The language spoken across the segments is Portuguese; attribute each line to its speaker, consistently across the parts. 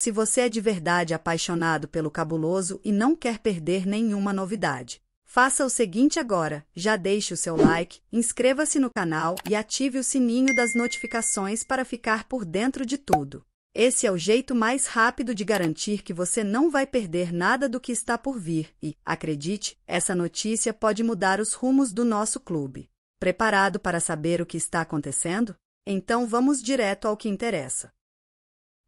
Speaker 1: se você é de verdade apaixonado pelo cabuloso e não quer perder nenhuma novidade. Faça o seguinte agora, já deixe o seu like, inscreva-se no canal e ative o sininho das notificações para ficar por dentro de tudo. Esse é o jeito mais rápido de garantir que você não vai perder nada do que está por vir e, acredite, essa notícia pode mudar os rumos do nosso clube. Preparado para saber o que está acontecendo? Então vamos direto ao que interessa.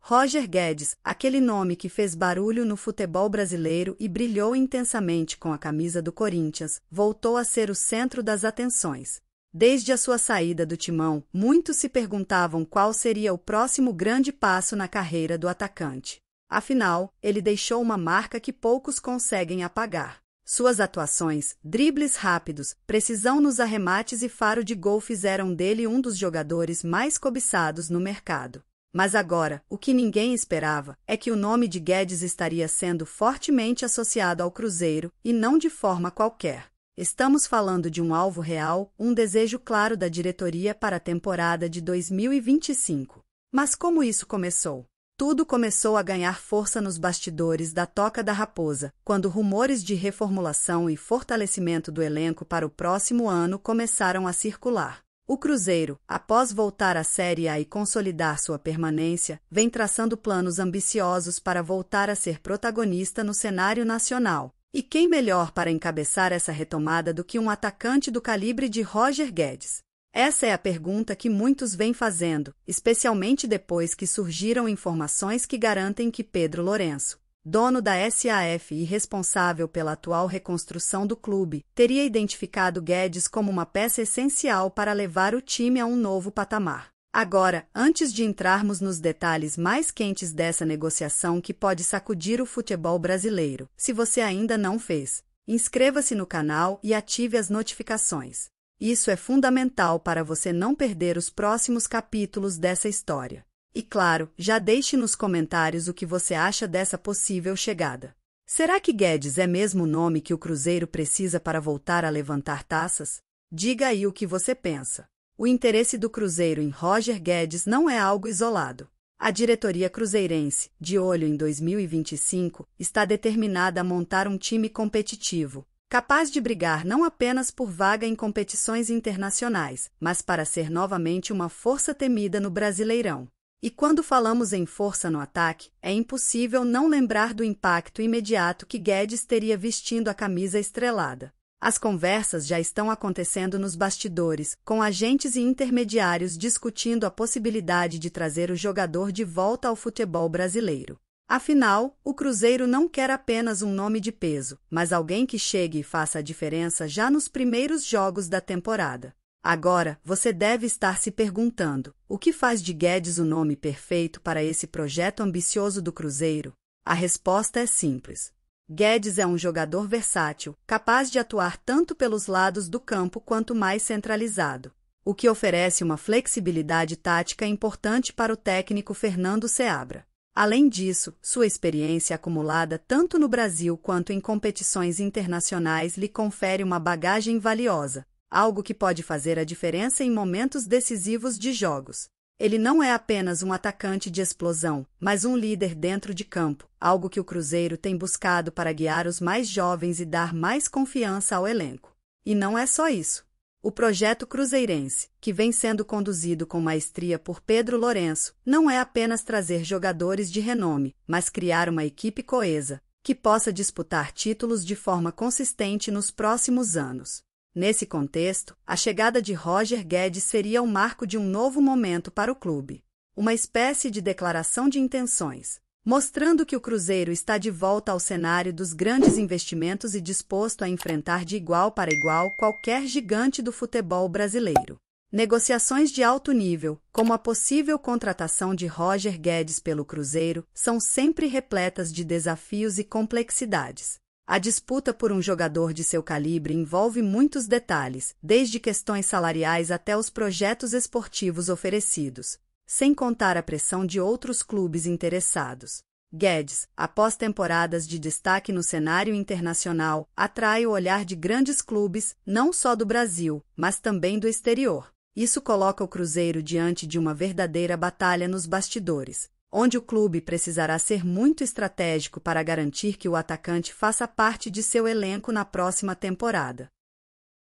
Speaker 1: Roger Guedes, aquele nome que fez barulho no futebol brasileiro e brilhou intensamente com a camisa do Corinthians, voltou a ser o centro das atenções. Desde a sua saída do timão, muitos se perguntavam qual seria o próximo grande passo na carreira do atacante. Afinal, ele deixou uma marca que poucos conseguem apagar. Suas atuações, dribles rápidos, precisão nos arremates e faro de gol fizeram dele um dos jogadores mais cobiçados no mercado. Mas agora, o que ninguém esperava é que o nome de Guedes estaria sendo fortemente associado ao Cruzeiro, e não de forma qualquer. Estamos falando de um alvo real, um desejo claro da diretoria para a temporada de 2025. Mas como isso começou? Tudo começou a ganhar força nos bastidores da Toca da Raposa, quando rumores de reformulação e fortalecimento do elenco para o próximo ano começaram a circular. O Cruzeiro, após voltar à Série A e consolidar sua permanência, vem traçando planos ambiciosos para voltar a ser protagonista no cenário nacional. E quem melhor para encabeçar essa retomada do que um atacante do calibre de Roger Guedes? Essa é a pergunta que muitos vêm fazendo, especialmente depois que surgiram informações que garantem que Pedro Lourenço, dono da SAF e responsável pela atual reconstrução do clube, teria identificado Guedes como uma peça essencial para levar o time a um novo patamar. Agora, antes de entrarmos nos detalhes mais quentes dessa negociação que pode sacudir o futebol brasileiro, se você ainda não fez, inscreva-se no canal e ative as notificações. Isso é fundamental para você não perder os próximos capítulos dessa história. E claro, já deixe nos comentários o que você acha dessa possível chegada. Será que Guedes é mesmo o nome que o Cruzeiro precisa para voltar a levantar taças? Diga aí o que você pensa. O interesse do Cruzeiro em Roger Guedes não é algo isolado. A diretoria cruzeirense, de olho em 2025, está determinada a montar um time competitivo, capaz de brigar não apenas por vaga em competições internacionais, mas para ser novamente uma força temida no Brasileirão. E quando falamos em força no ataque, é impossível não lembrar do impacto imediato que Guedes teria vestindo a camisa estrelada. As conversas já estão acontecendo nos bastidores, com agentes e intermediários discutindo a possibilidade de trazer o jogador de volta ao futebol brasileiro. Afinal, o Cruzeiro não quer apenas um nome de peso, mas alguém que chegue e faça a diferença já nos primeiros jogos da temporada. Agora, você deve estar se perguntando: o que faz de Guedes o nome perfeito para esse projeto ambicioso do Cruzeiro? A resposta é simples. Guedes é um jogador versátil, capaz de atuar tanto pelos lados do campo quanto mais centralizado, o que oferece uma flexibilidade tática importante para o técnico Fernando Seabra. Além disso, sua experiência acumulada tanto no Brasil quanto em competições internacionais lhe confere uma bagagem valiosa, algo que pode fazer a diferença em momentos decisivos de jogos. Ele não é apenas um atacante de explosão, mas um líder dentro de campo, algo que o Cruzeiro tem buscado para guiar os mais jovens e dar mais confiança ao elenco. E não é só isso. O projeto cruzeirense, que vem sendo conduzido com maestria por Pedro Lourenço, não é apenas trazer jogadores de renome, mas criar uma equipe coesa, que possa disputar títulos de forma consistente nos próximos anos. Nesse contexto, a chegada de Roger Guedes seria o marco de um novo momento para o clube. Uma espécie de declaração de intenções, mostrando que o Cruzeiro está de volta ao cenário dos grandes investimentos e disposto a enfrentar de igual para igual qualquer gigante do futebol brasileiro. Negociações de alto nível, como a possível contratação de Roger Guedes pelo Cruzeiro, são sempre repletas de desafios e complexidades. A disputa por um jogador de seu calibre envolve muitos detalhes, desde questões salariais até os projetos esportivos oferecidos, sem contar a pressão de outros clubes interessados. Guedes, após temporadas de destaque no cenário internacional, atrai o olhar de grandes clubes, não só do Brasil, mas também do exterior. Isso coloca o Cruzeiro diante de uma verdadeira batalha nos bastidores, onde o clube precisará ser muito estratégico para garantir que o atacante faça parte de seu elenco na próxima temporada.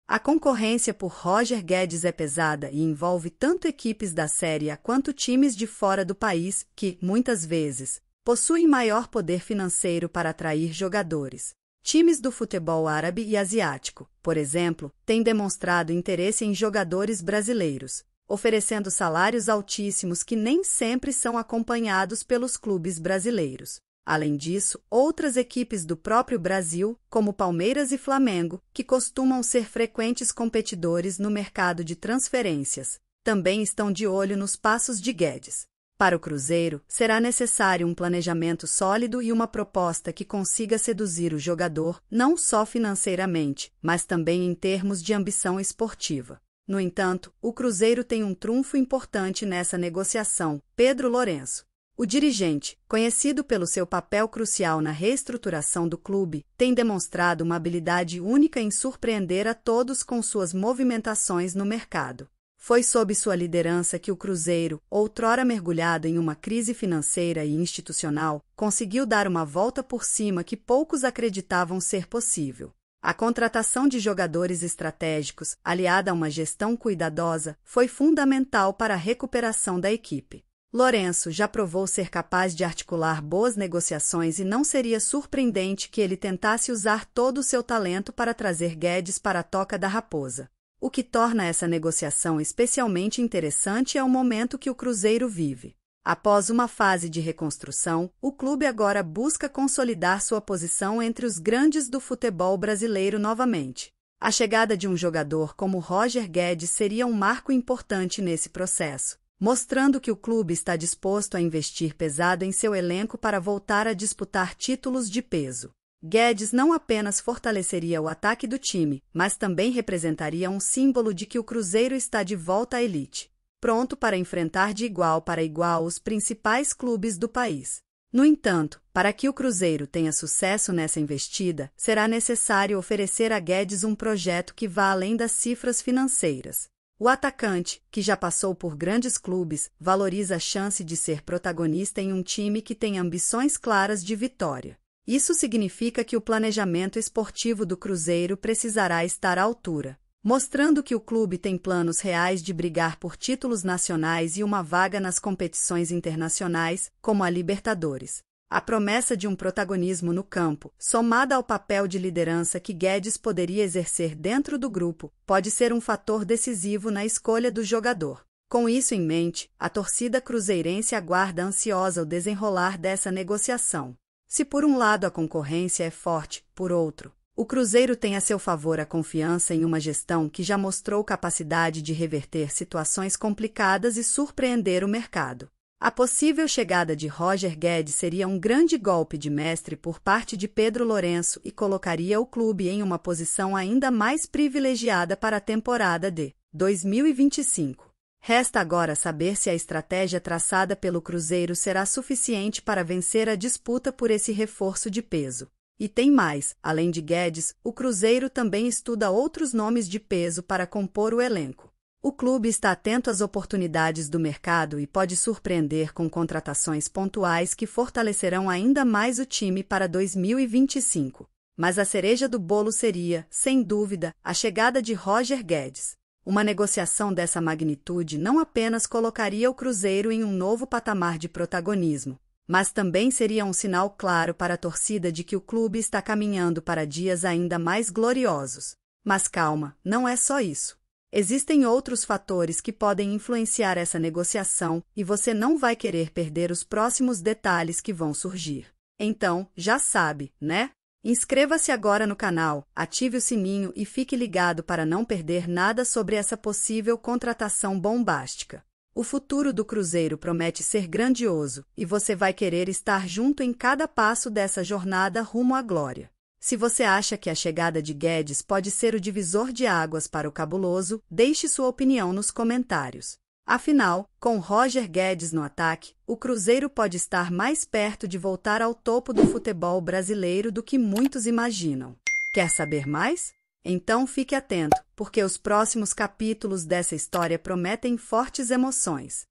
Speaker 1: A concorrência por Roger Guedes é pesada e envolve tanto equipes da Série A quanto times de fora do país, que, muitas vezes, possuem maior poder financeiro para atrair jogadores. Times do futebol árabe e asiático, por exemplo, têm demonstrado interesse em jogadores brasileiros, oferecendo salários altíssimos que nem sempre são acompanhados pelos clubes brasileiros. Além disso, outras equipes do próprio Brasil, como Palmeiras e Flamengo, que costumam ser frequentes competidores no mercado de transferências, também estão de olho nos passos de Guedes. Para o Cruzeiro, será necessário um planejamento sólido e uma proposta que consiga seduzir o jogador, não só financeiramente, mas também em termos de ambição esportiva. No entanto, o Cruzeiro tem um trunfo importante nessa negociação: Pedro Lourenço. O dirigente, conhecido pelo seu papel crucial na reestruturação do clube, tem demonstrado uma habilidade única em surpreender a todos com suas movimentações no mercado. Foi sob sua liderança que o Cruzeiro, outrora mergulhado em uma crise financeira e institucional, conseguiu dar uma volta por cima que poucos acreditavam ser possível. A contratação de jogadores estratégicos, aliada a uma gestão cuidadosa, foi fundamental para a recuperação da equipe. Lourenço já provou ser capaz de articular boas negociações e não seria surpreendente que ele tentasse usar todo o seu talento para trazer Guedes para a toca da raposa. O que torna essa negociação especialmente interessante é o momento que o Cruzeiro vive. Após uma fase de reconstrução, o clube agora busca consolidar sua posição entre os grandes do futebol brasileiro novamente. A chegada de um jogador como Roger Guedes seria um marco importante nesse processo, mostrando que o clube está disposto a investir pesado em seu elenco para voltar a disputar títulos de peso. Guedes não apenas fortaleceria o ataque do time, mas também representaria um símbolo de que o Cruzeiro está de volta à elite pronto para enfrentar de igual para igual os principais clubes do país. No entanto, para que o Cruzeiro tenha sucesso nessa investida, será necessário oferecer a Guedes um projeto que vá além das cifras financeiras. O atacante, que já passou por grandes clubes, valoriza a chance de ser protagonista em um time que tem ambições claras de vitória. Isso significa que o planejamento esportivo do Cruzeiro precisará estar à altura mostrando que o clube tem planos reais de brigar por títulos nacionais e uma vaga nas competições internacionais, como a Libertadores. A promessa de um protagonismo no campo, somada ao papel de liderança que Guedes poderia exercer dentro do grupo, pode ser um fator decisivo na escolha do jogador. Com isso em mente, a torcida cruzeirense aguarda ansiosa o desenrolar dessa negociação. Se por um lado a concorrência é forte, por outro, o Cruzeiro tem a seu favor a confiança em uma gestão que já mostrou capacidade de reverter situações complicadas e surpreender o mercado. A possível chegada de Roger Guedes seria um grande golpe de mestre por parte de Pedro Lourenço e colocaria o clube em uma posição ainda mais privilegiada para a temporada de 2025. Resta agora saber se a estratégia traçada pelo Cruzeiro será suficiente para vencer a disputa por esse reforço de peso. E tem mais, além de Guedes, o Cruzeiro também estuda outros nomes de peso para compor o elenco. O clube está atento às oportunidades do mercado e pode surpreender com contratações pontuais que fortalecerão ainda mais o time para 2025. Mas a cereja do bolo seria, sem dúvida, a chegada de Roger Guedes. Uma negociação dessa magnitude não apenas colocaria o Cruzeiro em um novo patamar de protagonismo, mas também seria um sinal claro para a torcida de que o clube está caminhando para dias ainda mais gloriosos. Mas calma, não é só isso. Existem outros fatores que podem influenciar essa negociação e você não vai querer perder os próximos detalhes que vão surgir. Então, já sabe, né? Inscreva-se agora no canal, ative o sininho e fique ligado para não perder nada sobre essa possível contratação bombástica. O futuro do cruzeiro promete ser grandioso, e você vai querer estar junto em cada passo dessa jornada rumo à glória. Se você acha que a chegada de Guedes pode ser o divisor de águas para o cabuloso, deixe sua opinião nos comentários. Afinal, com Roger Guedes no ataque, o Cruzeiro pode estar mais perto de voltar ao topo do futebol brasileiro do que muitos imaginam. Quer saber mais? Então fique atento porque os próximos capítulos dessa história prometem fortes emoções.